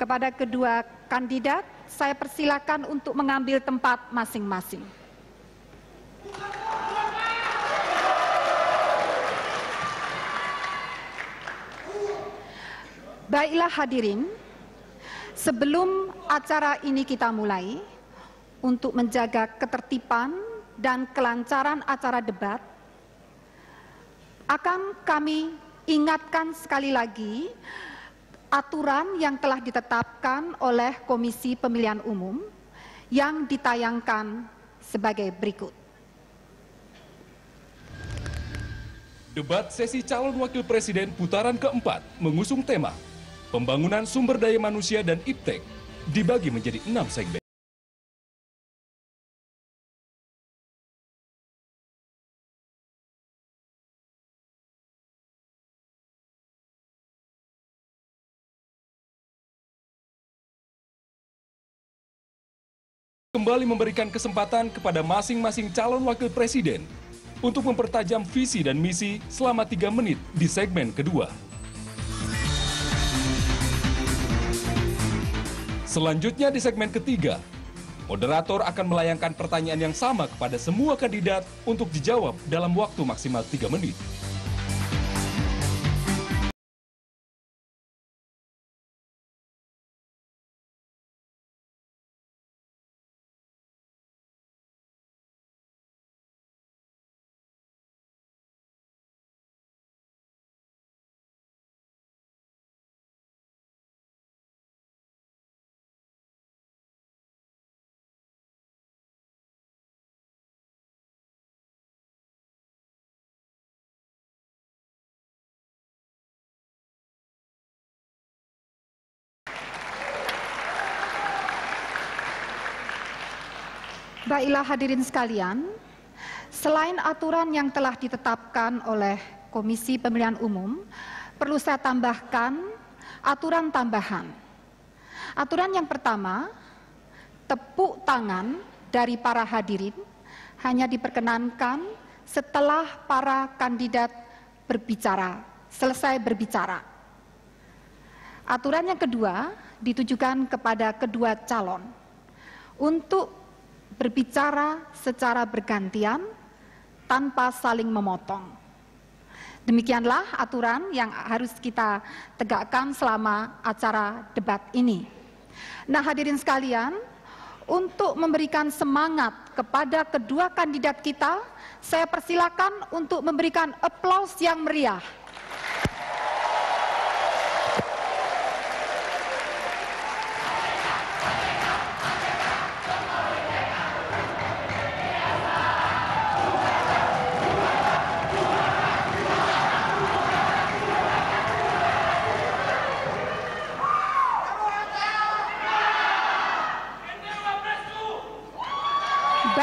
kepada kedua kandidat. Saya persilakan untuk mengambil tempat masing-masing. Baiklah hadirin, sebelum acara ini kita mulai, untuk menjaga ketertiban dan kelancaran acara debat, akan kami ingatkan sekali lagi aturan yang telah ditetapkan oleh Komisi Pemilihan Umum yang ditayangkan sebagai berikut. Debat sesi calon wakil presiden putaran keempat mengusung tema Pembangunan Sumber Daya Manusia dan IPTEK dibagi menjadi enam segmen. kembali memberikan kesempatan kepada masing-masing calon wakil presiden untuk mempertajam visi dan misi selama tiga menit di segmen kedua. Selanjutnya di segmen ketiga, moderator akan melayangkan pertanyaan yang sama kepada semua kandidat untuk dijawab dalam waktu maksimal tiga menit. Baiklah hadirin sekalian, selain aturan yang telah ditetapkan oleh Komisi Pemilihan Umum, perlu saya tambahkan aturan tambahan. Aturan yang pertama, tepuk tangan dari para hadirin hanya diperkenankan setelah para kandidat berbicara, selesai berbicara. Aturan yang kedua ditujukan kepada kedua calon untuk berbicara secara bergantian tanpa saling memotong. Demikianlah aturan yang harus kita tegakkan selama acara debat ini. Nah, hadirin sekalian, untuk memberikan semangat kepada kedua kandidat kita, saya persilakan untuk memberikan aplaus yang meriah.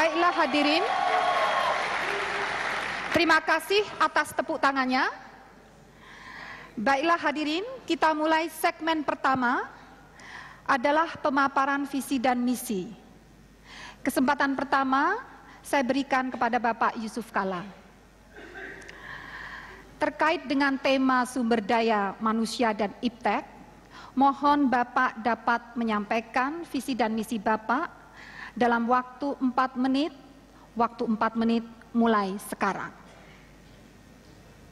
Baiklah hadirin, terima kasih atas tepuk tangannya. Baiklah hadirin, kita mulai segmen pertama adalah pemaparan visi dan misi. Kesempatan pertama saya berikan kepada Bapak Yusuf Kala. Terkait dengan tema sumber daya manusia dan IPTEK, mohon Bapak dapat menyampaikan visi dan misi Bapak dalam waktu 4 menit, waktu 4 menit mulai sekarang.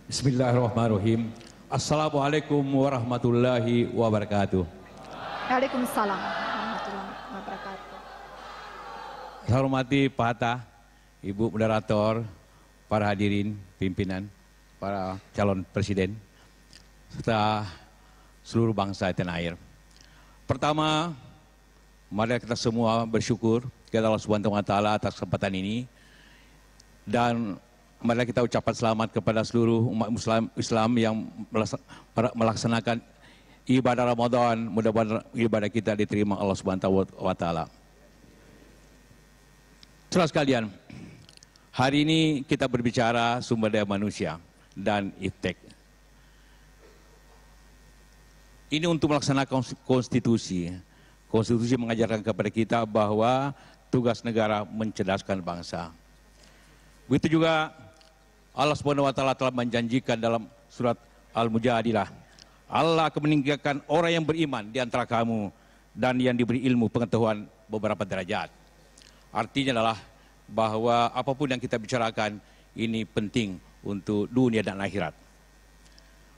Bismillahirrahmanirrahim. Assalamualaikum warahmatullahi wabarakatuh. Waalaikumsalam warahmatullahi wabarakatuh. Saya hormati Pak Hatta, Ibu Moderator, para hadirin, pimpinan, para calon presiden, serta seluruh bangsa tanah air. Pertama, Mari kita semua bersyukur kepada Allah Subhanahu wa taala atas kesempatan ini. Dan mari kita ucapkan selamat kepada seluruh umat Muslim Islam yang melaksanakan ibadah Ramadan. Mudah-mudahan ibadah kita diterima Allah Subhanahu wa taala. Saudara sekalian, hari ini kita berbicara sumber daya manusia dan iptek. Ini untuk melaksanakan konstitusi Konstitusi mengajarkan kepada kita bahwa tugas negara mencerdaskan bangsa. Begitu juga Allah Subhanahu wa taala telah menjanjikan dalam surat Al-Mujadilah, Allah akan meninggalkan orang yang beriman di antara kamu dan yang diberi ilmu pengetahuan beberapa derajat. Artinya adalah bahwa apapun yang kita bicarakan ini penting untuk dunia dan akhirat.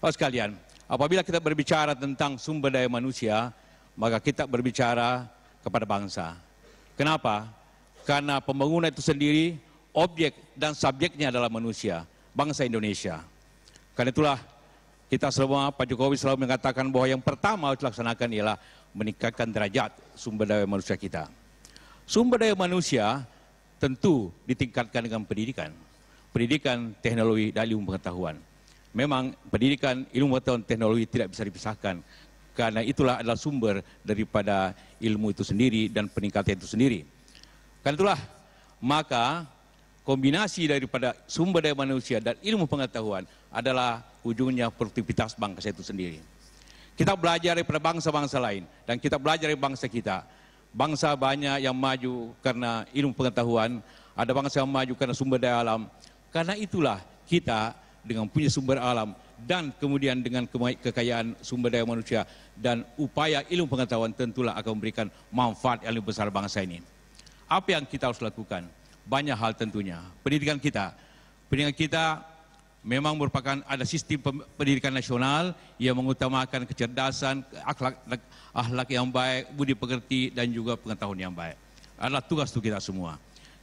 Oh sekalian, apabila kita berbicara tentang sumber daya manusia, maka kita berbicara kepada bangsa. Kenapa? Karena pembangunan itu sendiri objek dan subjeknya adalah manusia, bangsa Indonesia. Karena itulah kita semua Pak Jokowi selalu mengatakan bahwa yang pertama harus dilaksanakan ialah meningkatkan derajat sumber daya manusia kita. Sumber daya manusia tentu ditingkatkan dengan pendidikan. Pendidikan, teknologi, dan ilmu pengetahuan. Memang pendidikan, ilmu pengetahuan, teknologi tidak bisa dipisahkan karena itulah adalah sumber daripada ilmu itu sendiri dan peningkatan itu sendiri. Karena itulah maka kombinasi daripada sumber daya manusia dan ilmu pengetahuan adalah ujungnya produktivitas bangsa itu sendiri. Kita belajar daripada bangsa-bangsa lain dan kita belajar dari bangsa kita. Bangsa banyak yang maju karena ilmu pengetahuan, ada bangsa yang maju karena sumber daya alam. Karena itulah kita dengan punya sumber alam dan kemudian dengan kekayaan sumber daya manusia dan upaya ilmu pengetahuan tentulah akan memberikan manfaat yang lebih besar bangsa ini. Apa yang kita harus lakukan? Banyak hal tentunya. Pendidikan kita. Pendidikan kita memang merupakan ada sistem pendidikan nasional yang mengutamakan kecerdasan, akhlak, akhlak yang baik, budi pekerti dan juga pengetahuan yang baik. Adalah tugas itu kita semua.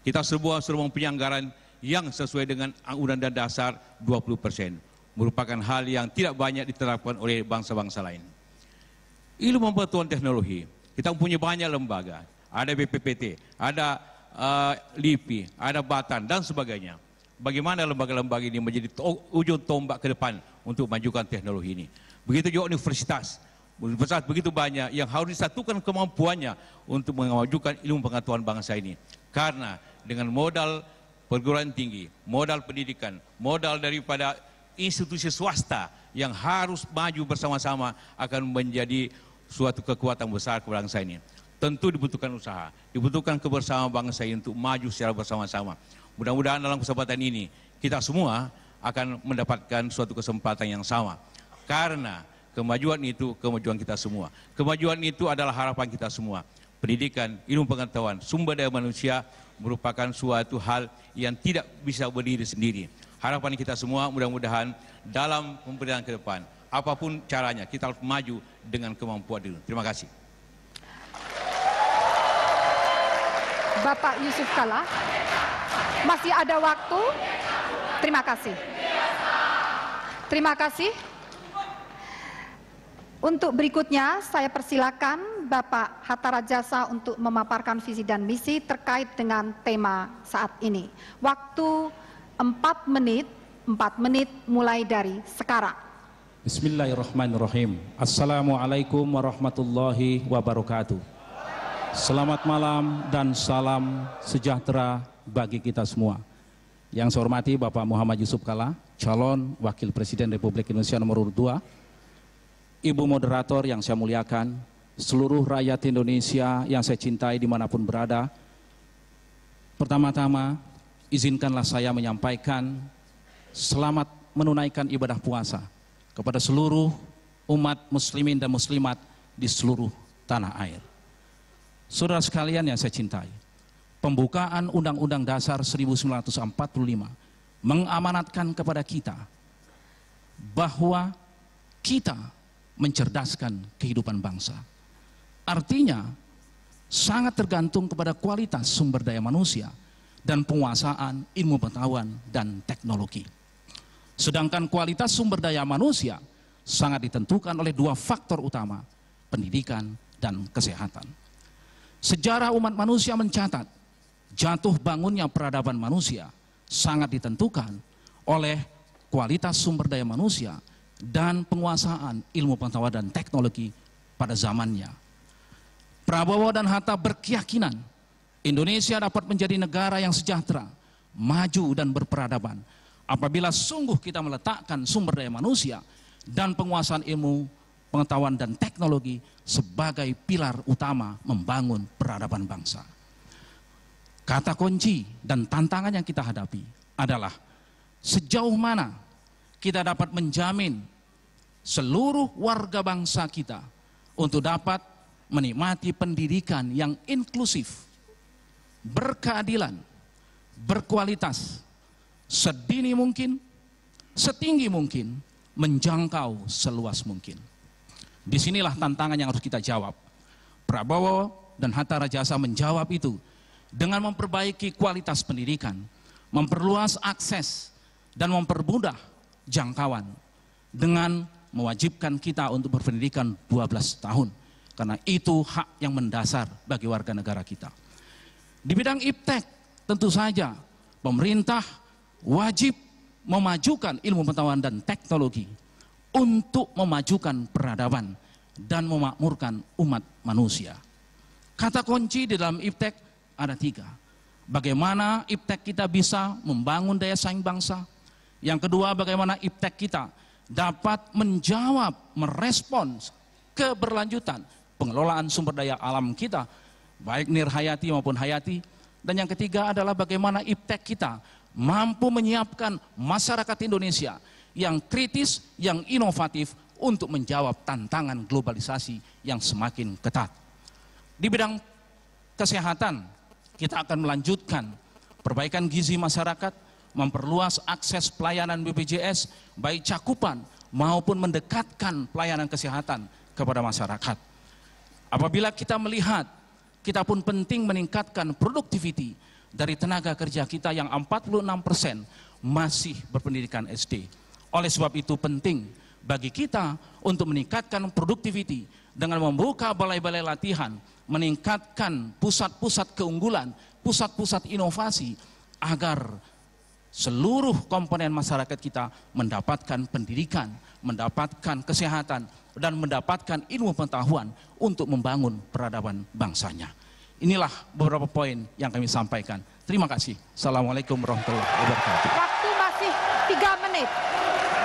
Kita semua suruh mempunyai anggaran yang sesuai dengan Undang-Undang Dasar 20 persen merupakan hal yang tidak banyak diterapkan oleh bangsa-bangsa lain. Ilmu pengetahuan teknologi, kita punya banyak lembaga, ada BPPT, ada uh, eh, LIPI, ada Batan dan sebagainya. Bagaimana lembaga-lembaga ini menjadi to ujung tombak ke depan untuk majukan teknologi ini. Begitu juga universitas, universitas begitu banyak yang harus disatukan kemampuannya untuk mengajukan ilmu pengetahuan bangsa ini. Karena dengan modal perguruan tinggi, modal pendidikan, modal daripada institusi swasta yang harus maju bersama-sama akan menjadi suatu kekuatan besar ke bangsa ini. Tentu dibutuhkan usaha, dibutuhkan kebersamaan bangsa ini untuk maju secara bersama-sama. Mudah-mudahan dalam kesempatan ini kita semua akan mendapatkan suatu kesempatan yang sama. Karena kemajuan itu kemajuan kita semua. Kemajuan itu adalah harapan kita semua. Pendidikan, ilmu pengetahuan, sumber daya manusia merupakan suatu hal yang tidak bisa berdiri sendiri Harapan kita semua mudah-mudahan dalam pemberian ke depan, apapun caranya kita harus maju dengan kemampuan diri. Terima kasih. Bapak Yusuf Kala, masih ada waktu. Terima kasih. Terima kasih. Untuk berikutnya, saya persilakan Bapak Hatta Rajasa untuk memaparkan visi dan misi terkait dengan tema saat ini. Waktu 4 menit, 4 menit mulai dari sekarang. Bismillahirrahmanirrahim. Assalamualaikum warahmatullahi wabarakatuh. Selamat malam dan salam sejahtera bagi kita semua. Yang saya hormati Bapak Muhammad Yusuf Kala, calon Wakil Presiden Republik Indonesia nomor 2. Ibu moderator yang saya muliakan, seluruh rakyat Indonesia yang saya cintai dimanapun berada. Pertama-tama, izinkanlah saya menyampaikan selamat menunaikan ibadah puasa kepada seluruh umat muslimin dan muslimat di seluruh tanah air. Saudara sekalian yang saya cintai, pembukaan Undang-Undang Dasar 1945 mengamanatkan kepada kita bahwa kita mencerdaskan kehidupan bangsa. Artinya, sangat tergantung kepada kualitas sumber daya manusia – dan penguasaan, ilmu pengetahuan, dan teknologi. Sedangkan kualitas sumber daya manusia sangat ditentukan oleh dua faktor utama, pendidikan dan kesehatan. Sejarah umat manusia mencatat, jatuh bangunnya peradaban manusia sangat ditentukan oleh kualitas sumber daya manusia dan penguasaan ilmu pengetahuan dan teknologi pada zamannya. Prabowo dan Hatta berkeyakinan Indonesia dapat menjadi negara yang sejahtera, maju dan berperadaban. Apabila sungguh kita meletakkan sumber daya manusia dan penguasaan ilmu, pengetahuan dan teknologi sebagai pilar utama membangun peradaban bangsa. Kata kunci dan tantangan yang kita hadapi adalah sejauh mana kita dapat menjamin seluruh warga bangsa kita untuk dapat menikmati pendidikan yang inklusif berkeadilan, berkualitas, sedini mungkin, setinggi mungkin, menjangkau seluas mungkin. Disinilah tantangan yang harus kita jawab. Prabowo dan Hatta Rajasa menjawab itu dengan memperbaiki kualitas pendidikan, memperluas akses, dan mempermudah jangkauan dengan mewajibkan kita untuk berpendidikan 12 tahun. Karena itu hak yang mendasar bagi warga negara kita. Di bidang iptek, tentu saja pemerintah wajib memajukan ilmu pengetahuan dan teknologi untuk memajukan peradaban dan memakmurkan umat manusia. Kata kunci di dalam iptek ada tiga. Bagaimana iptek kita bisa membangun daya saing bangsa? Yang kedua, bagaimana iptek kita dapat menjawab, merespons keberlanjutan pengelolaan sumber daya alam kita baik nir hayati maupun hayati. Dan yang ketiga adalah bagaimana iptek kita mampu menyiapkan masyarakat Indonesia yang kritis, yang inovatif untuk menjawab tantangan globalisasi yang semakin ketat. Di bidang kesehatan, kita akan melanjutkan perbaikan gizi masyarakat, memperluas akses pelayanan BPJS, baik cakupan maupun mendekatkan pelayanan kesehatan kepada masyarakat. Apabila kita melihat kita pun penting meningkatkan produktiviti dari tenaga kerja kita yang 46% persen masih berpendidikan SD. Oleh sebab itu penting bagi kita untuk meningkatkan produktiviti dengan membuka balai-balai latihan, meningkatkan pusat-pusat keunggulan, pusat-pusat inovasi agar seluruh komponen masyarakat kita mendapatkan pendidikan, mendapatkan kesehatan, dan mendapatkan ilmu pengetahuan untuk membangun peradaban bangsanya. Inilah beberapa poin yang kami sampaikan. Terima kasih. Assalamualaikum warahmatullahi wabarakatuh. Waktu masih 3 menit,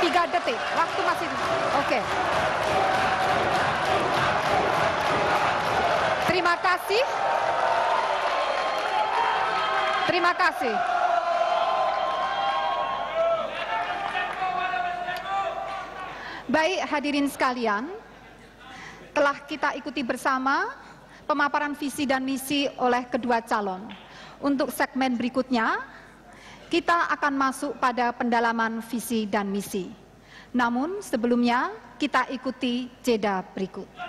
3 detik. Waktu masih, oke. Okay. Terima kasih. Terima kasih. Baik hadirin sekalian, telah kita ikuti bersama pemaparan visi dan misi oleh kedua calon. Untuk segmen berikutnya, kita akan masuk pada pendalaman visi dan misi. Namun sebelumnya kita ikuti jeda berikut.